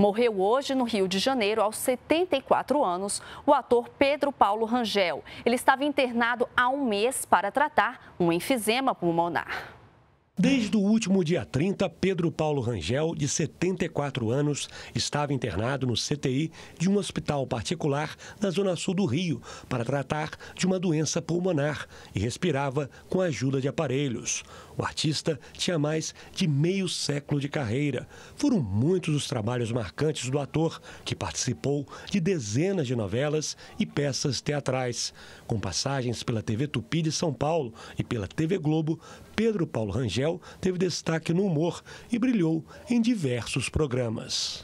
Morreu hoje no Rio de Janeiro, aos 74 anos, o ator Pedro Paulo Rangel. Ele estava internado há um mês para tratar um enfisema pulmonar. Desde o último dia 30, Pedro Paulo Rangel, de 74 anos, estava internado no CTI de um hospital particular na zona sul do Rio para tratar de uma doença pulmonar e respirava com a ajuda de aparelhos. O artista tinha mais de meio século de carreira. Foram muitos os trabalhos marcantes do ator, que participou de dezenas de novelas e peças teatrais. Com passagens pela TV Tupi de São Paulo e pela TV Globo, Pedro Paulo Rangel teve destaque no humor e brilhou em diversos programas.